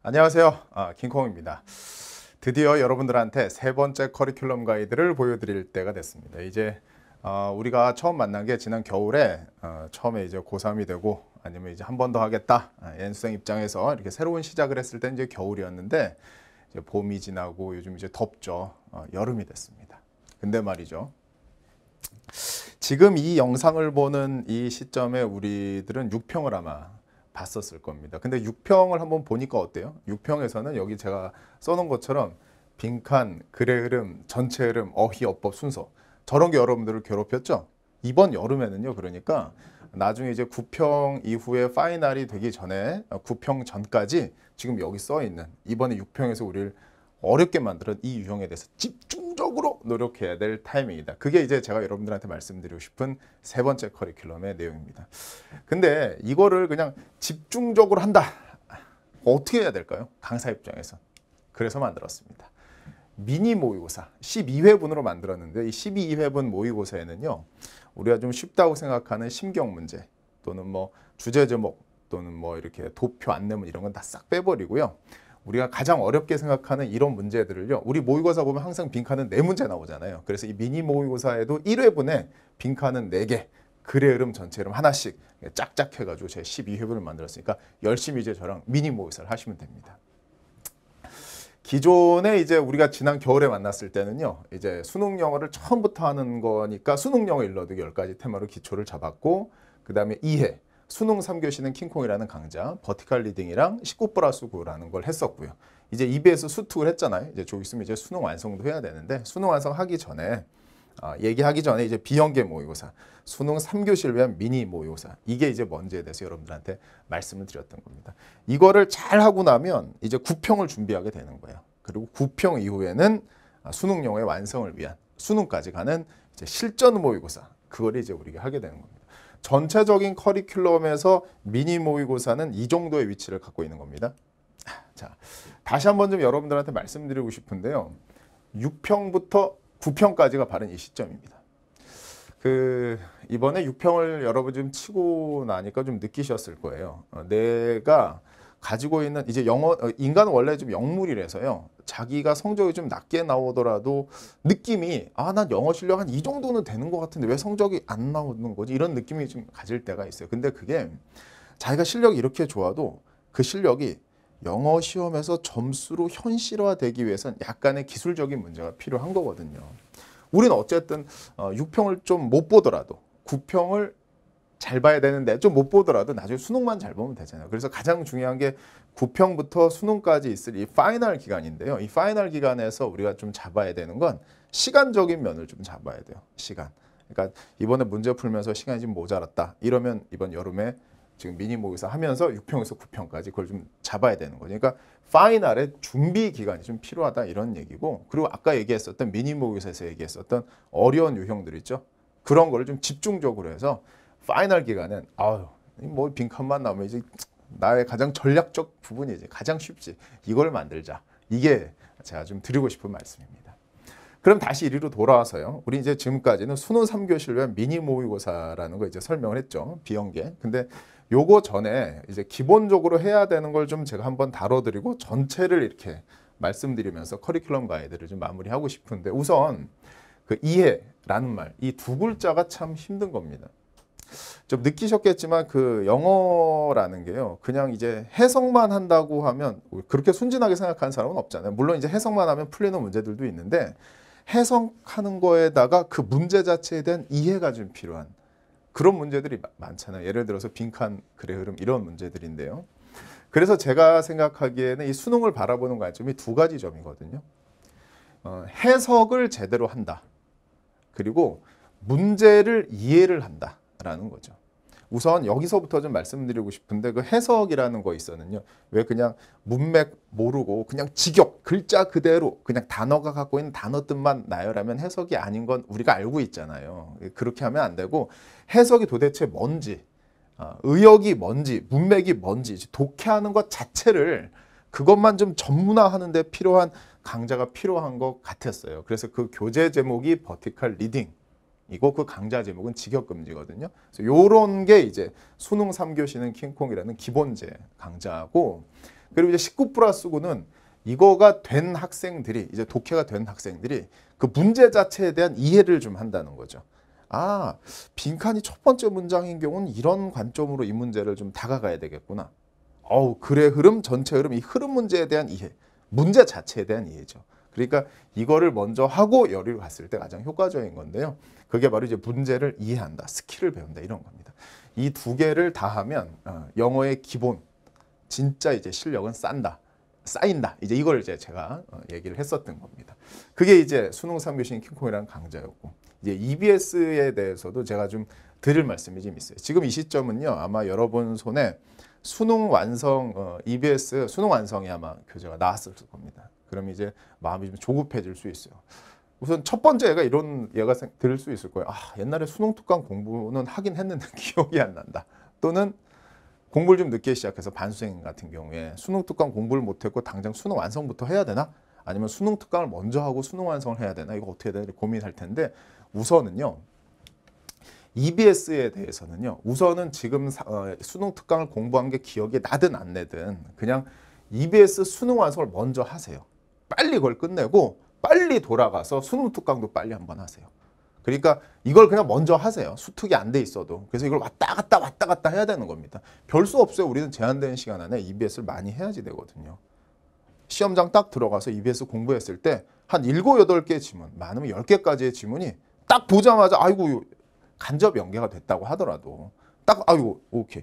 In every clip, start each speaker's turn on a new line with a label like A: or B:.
A: 안녕하세요. 아, 킹콩입니다. 드디어 여러분들한테 세 번째 커리큘럼 가이드를 보여드릴 때가 됐습니다. 이제 어, 우리가 처음 만난 게 지난 겨울에 어, 처음에 이제 고3이 되고 아니면 이제 한 번 더 하겠다 연수생 아, 입장에서 이렇게 새로운 시작을 했을 때 이제 겨울이었는데 이제 봄이 지나고 요즘 이제 덥죠. 어, 여름이 됐습니다. 근데 말이죠. 지금 이 영상을 보는 이 시점에 우리들은 6평을 아마 봤었을 겁니다. 근데 6평을 한번 보니까 어때요? 6평에서는 여기 제가 써놓은 것처럼 빈칸, 글의 흐름, 전체 흐름, 어휘, 어법 순서 저런 게 여러분들을 괴롭혔죠? 이번 여름에는요 그러니까 나중에 이제 9평 이후에 파이널이 되기 전에 9평 어, 전까지 지금 여기 써 있는 이번에 6평에서 우리를 어렵게 만드는 이 유형에 대해서 집중 적극적으로 노력해야 될 타이밍이다. 그게 이제 제가 여러분들한테 말씀드리고 싶은 세 번째 커리큘럼의 내용입니다. 근데 이거를 그냥 집중적으로 한다. 어떻게 해야 될까요? 강사 입장에서. 그래서 만들었습니다. 미니 모의고사 12회분으로 만들었는데 이 12회분 모의고사에는요. 우리가 좀 쉽다고 생각하는 심경 문제 또는 뭐 주제 제목 또는 뭐 이렇게 도표 안내문 이런 건 다 싹 빼버리고요. 우리가 가장 어렵게 생각하는 이런 문제들을요. 우리 모의고사 보면 항상 빈칸은 네문제 나오잖아요. 그래서 이 미니 모의고사에도 1회분에 빈칸은 4개, 글의 흐름 전체 흐름 하나씩 짝짝 해가지고 제 12회분을 만들었으니까 열심히 이제 저랑 미니 모의사를 고 하시면 됩니다. 기존에 이제 우리가 지난 겨울에 만났을 때는요. 이제 수능 영어를 처음부터 하는 거니까 수능 영어 일러드기 10가지 테마로 기초를 잡았고 그 다음에 2회, 수능 3교시는 킹콩이라는 강좌, 버티컬 리딩이랑 19 플러스 9라는 걸 했었고요. 이제 2배에서 수특을 했잖아요. 이제 좀 있으면 이제 수능 완성도 해야 되는데 수능 완성하기 전에 아, 얘기하기 전에 이제 비연계 모의고사, 수능 3교시를 위한 미니 모의고사 이게 이제 뭔지에 대해서 여러분들한테 말씀을 드렸던 겁니다. 이거를 잘 하고 나면 이제 9평을 준비하게 되는 거예요. 그리고 9평 이후에는 아, 수능용의 완성을 위한 수능까지 가는 실전 모의고사 그걸 이제 우리가 하게 되는 겁니다. 전체적인 커리큘럼에서 미니 모의고사는 이 정도의 위치를 갖고 있는 겁니다. 자, 다시 한번 좀 여러분들한테 말씀드리고 싶은데요. 6평부터 9평까지가 바른 이 시점입니다. 그 이번에 6평을 여러분 좀 치고 나니까 좀 느끼셨을 거예요. 어, 내가 가지고 있는 이제 영어 어, 인간은 원래 좀 영물이라서요. 자기가 성적이 좀 낮게 나오더라도 느낌이 아 난 영어 실력 한 이 정도는 되는 것 같은데 왜 성적이 안 나오는 거지 이런 느낌이 좀 가질 때가 있어요. 근데 그게 자기가 실력이 이렇게 좋아도 그 실력이 영어 시험에서 점수로 현실화되기 위해선 약간의 기술적인 문제가 필요한 거거든요. 우리는 어쨌든 6평을 어, 좀못 보더라도 9평을 잘 봐야 되는데 좀 못 보더라도 나중에 수능만 잘 보면 되잖아요. 그래서 가장 중요한 게9평부터 수능까지 있을 이 파이널 기간인데요. 이 파이널 기간에서 우리가 좀 잡아야 되는 건 시간적인 면을 좀 잡아야 돼요. 시간. 그러니까 이번에 문제 풀면서 시간이 좀 모자랐다. 이러면 이번 여름에 지금 미니 모의사 하면서 6평에서 9평까지 그걸 좀 잡아야 되는 거죠. 그러니까 파이널의 준비 기간이 좀 필요하다 이런 얘기고 그리고 아까 얘기했었던 미니 모의사에서 얘기했었던 어려운 유형들 있죠. 그런 거를 좀 집중적으로 해서 파이널 기간은 아유 뭐 빈칸만 나오면 이제 나의 가장 전략적 부분이 이제 가장 쉽지 이걸 만들자 이게 제가 좀 드리고 싶은 말씀입니다. 그럼 다시 이리로 돌아와서요. 우리 이제 지금까지는 수능 3교실를 미니 모의고사라는 거 이제 설명을 했죠. 비연계. 근데 요거 전에 이제 기본적으로 해야 되는 걸 좀 제가 한번 다뤄드리고 전체를 이렇게 말씀드리면서 커리큘럼 가이드를 좀 마무리하고 싶은데 우선 그 이해라는 말, 이 두 글자가 참 힘든 겁니다. 좀 느끼셨겠지만 그 영어라는 게요. 그냥 이제 해석만 한다고 하면 그렇게 순진하게 생각하는 사람은 없잖아요. 물론 이제 해석만 하면 풀리는 문제들도 있는데 해석하는 거에다가 그 문제 자체에 대한 이해가 좀 필요한 그런 문제들이 많잖아요. 예를 들어서 빈칸 글의 흐름 이런 문제들인데요. 그래서 제가 생각하기에는 이 수능을 바라보는 관점이 두 가지 점이거든요. 어, 해석을 제대로 한다. 그리고 문제를 이해를 한다. 라는 거죠. 우선 여기서부터 좀 말씀드리고 싶은데 그 해석이라는 거 있어는요. 왜 그냥 문맥 모르고 그냥 직역 글자 그대로 그냥 단어가 갖고 있는 단어 뜻만 나열하면 해석이 아닌 건 우리가 알고 있잖아요. 그렇게 하면 안 되고 해석이 도대체 뭔지 어, 의역이 뭔지 문맥이 뭔지 독해하는 것 자체를 그것만 좀 전문화하는 데 필요한 강좌가 필요한 것 같았어요. 그래서 그 교재 제목이 버티컬 리딩 이고 그 강좌 제목은 직역금지거든요. 그래서 요런 게 이제 수능 3교시는 킹콩이라는 기본제 강좌고 그리고 이제 19 플러스 9는 이거가 된 학생들이 이제 독해가 된 학생들이 그 문제 자체에 대한 이해를 좀 한다는 거죠. 아, 빈칸이 첫 번째 문장인 경우는 이런 관점으로 이 문제를 좀 다가가야 되겠구나. 어우, 글의 흐름, 전체 흐름, 이 흐름 문제에 대한 이해, 문제 자체에 대한 이해죠. 그러니까 이거를 먼저 하고 열의로 갔을 때 가장 효과적인 건데요. 그게 바로 이제 문제를 이해한다, 스킬을 배운다 이런 겁니다. 이 두 개를 다 하면 어, 영어의 기본, 진짜 이제 실력은 싼다 쌓인다. 이제 이걸 이제 제가 어, 얘기를 했었던 겁니다. 그게 이제 수능 3교인 킹콩이라는 강좌였고 이제 EBS에 대해서도 제가 좀 드릴 말씀이 좀 있어요. 지금 이 시점은요. 아마 여러분 손에 수능 완성 어, EBS 수능 완성이 아마 교재가 나왔을 겁니다. 그럼 이제 마음이 좀 조급해질 수 있어요. 우선 첫 번째 애가 이런 얘가 들을 수 있을 거예요. 아, 옛날에 수능 특강 공부는 하긴 했는데 기억이 안 난다. 또는 공부를 좀 늦게 시작해서 반수생 같은 경우에 수능 특강 공부를 못했고 당장 수능 완성부터 해야 되나? 아니면 수능 특강을 먼저 하고 수능 완성을 해야 되나? 이거 어떻게 해야 되나? 고민할 텐데 우선은요. EBS에 대해서는요. 우선은 지금 어, 수능 특강을 공부한 게 기억이 나든 안내든 그냥 EBS 수능 완성을 먼저 하세요. 빨리 그걸 끝내고 빨리 돌아가서 수능 특강도 빨리 한번 하세요. 그러니까 이걸 그냥 먼저 하세요. 수특이 안 돼 있어도. 그래서 이걸 왔다 갔다 왔다 갔다 해야 되는 겁니다. 별 수 없어요. 우리는 제한된 시간 안에 EBS를 많이 해야지 되거든요. 시험장 딱 들어가서 EBS 공부했을 때 한 일곱 여덟 개 지문, 많으면 열개까지의 지문이 딱 보자마자 아이고 간접 연계가 됐다고 하더라도 딱 아이고 오케이.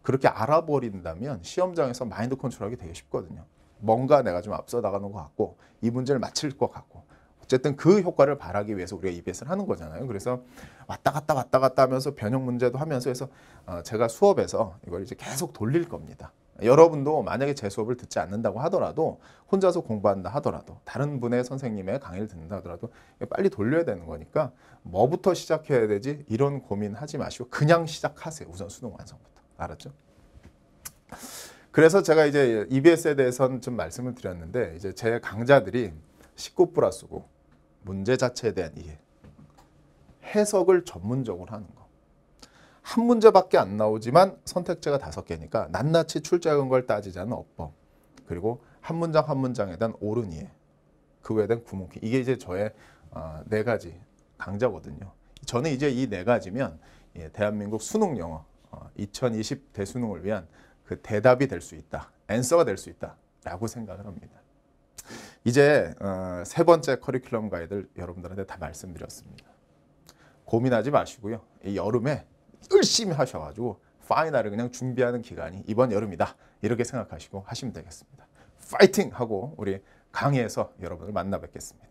A: 그렇게 알아버린다면 시험장에서 마인드 컨트롤하기 되게 쉽거든요. 뭔가 내가 좀 앞서 나가는 것 같고 이 문제를 맞출 것 같고 어쨌든 그 효과를 바라기 위해서 우리가 EBS를 하는 거잖아요. 그래서 왔다 갔다 왔다 갔다 하면서 변형 문제도 하면서 해서 어, 제가 수업에서 이걸 이제 계속 돌릴 겁니다. 여러분도 만약에 제 수업을 듣지 않는다고 하더라도 혼자서 공부한다 하더라도 다른 분의 선생님의 강의를 듣는다 하더라도 빨리 돌려야 되는 거니까 뭐부터 시작해야 되지 이런 고민하지 마시고 그냥 시작하세요 우선 수능 완성부터 알았죠? 그래서 제가 이제 EBS에 대해서는 좀 말씀을 드렸는데 이제 제 강자들이 19 플러스고 문제 자체에 대한 이해 해석을 전문적으로 하는 거. 한 문제밖에 안 나오지만 선택제가 다섯 개니까 낱낱이 출제한 걸 따지자는 어법. 그리고 한 문장 한 문장에 대한 옳은 이해. 그 외에 대한 구문기. 이게 이제 저의 어, 네 가지 강자거든요. 저는 이제 이 네 가지면 예, 대한민국 수능 영어 어, 2020 대수능을 위한 그 대답이 될 수 있다. 앤서가 될 수 있다라고 생각을 합니다. 이제 어, 세 번째 커리큘럼 가이드를 여러분들한테 다 말씀드렸습니다. 고민하지 마시고요. 이 여름에 열심히 하셔가지고 파이널을 그냥 준비하는 기간이 이번 여름이다. 이렇게 생각하시고 하시면 되겠습니다. 파이팅 하고 우리 강의에서 여러분을 만나 뵙겠습니다.